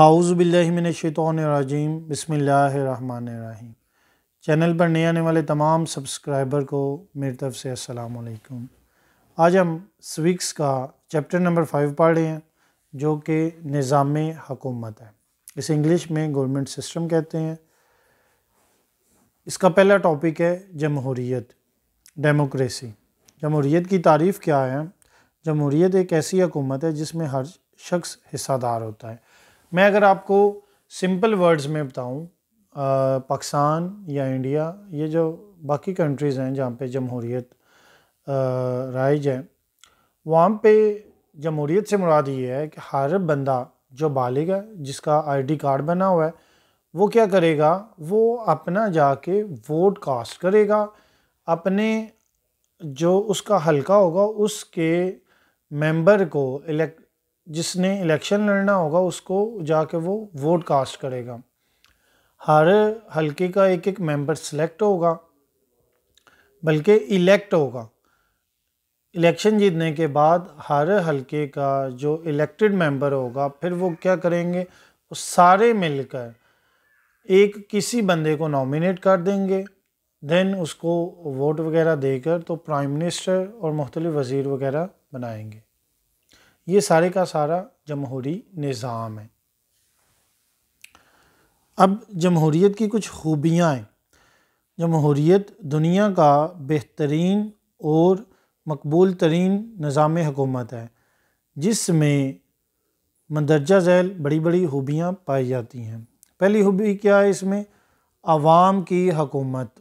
आउज़बिल्लिमिनशैतरजीम बसमीम चैनल पर नए आने वाले तमाम सब्सक्राइबर को मेरी तरफ से अस्सलाम आज हम स्विक्स का चैप्टर नंबर फाइव पढ़ रहे हैं जो कि निज़ाम हकूमत है इसे इंग्लिश में गवर्नमेंट सिस्टम कहते हैं इसका पहला टॉपिक है जमहूरीत डेमोक्रेसी जमहूरीत की तारीफ़ क्या है जमहूरीत एक ऐसी हकूमत है जिसमें हर शख्स हिस्सादार होता है मैं अगर आपको सिंपल वर्ड्स में बताऊं पाकिस्तान या इंडिया ये जो बाकी कंट्रीज़ हैं जहाँ पे जमहूरीत राइज है वहाँ पे जमहूरीत से मुराद ये है कि हर बंदा जो बालिग है जिसका आईडी कार्ड बना हुआ है वो क्या करेगा वो अपना जाके वोट कास्ट करेगा अपने जो उसका हलका होगा उसके मेंबर को इलेक्ट जिसने इलेक्शन लड़ना होगा उसको जाके वो वोट कास्ट करेगा हर हलके का एक एक मेंबर सिलेक्ट होगा बल्कि इलेक्ट होगा इलेक्शन जीतने के बाद हर हलके का जो इलेक्टेड मेंबर होगा फिर वो क्या करेंगे वो सारे मिलकर एक किसी बंदे को नॉमिनेट कर देंगे देन उसको वोट वगैरह देकर तो प्राइम मिनिस्टर और मुख्तलिफ वज़ीर वगैरह बनाएंगे ये सारे का सारा जमहूरी निज़ाम है अब जमहूरीत की कुछ खूबियाँ हैं जमहूरीत दुनिया का बेहतरीन और मकबूल तरीन निज़ाम हुकूमत है जिसमें मंदरजा झैल बड़ी बड़ी खूबियाँ पाई जाती हैं पहली खूबी क्या है इसमें आवाम की हकूमत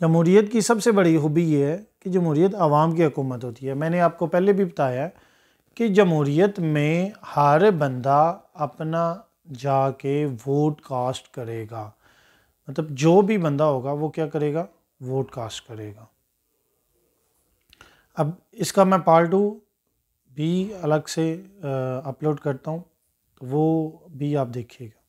जमहूरीत की सबसे बड़ी खूबी ये है कि जमहूरीत आवाम की हकूमत होती है मैंने आपको पहले भी बताया कि जमहूरीत में हर बंदा अपना जाके वोट कास्ट करेगा मतलब जो भी बंदा होगा वो क्या करेगा वोट कास्ट करेगा अब इसका मैं पार्ट टू भी अलग से अपलोड करता हूँ तो वो भी आप देखिएगा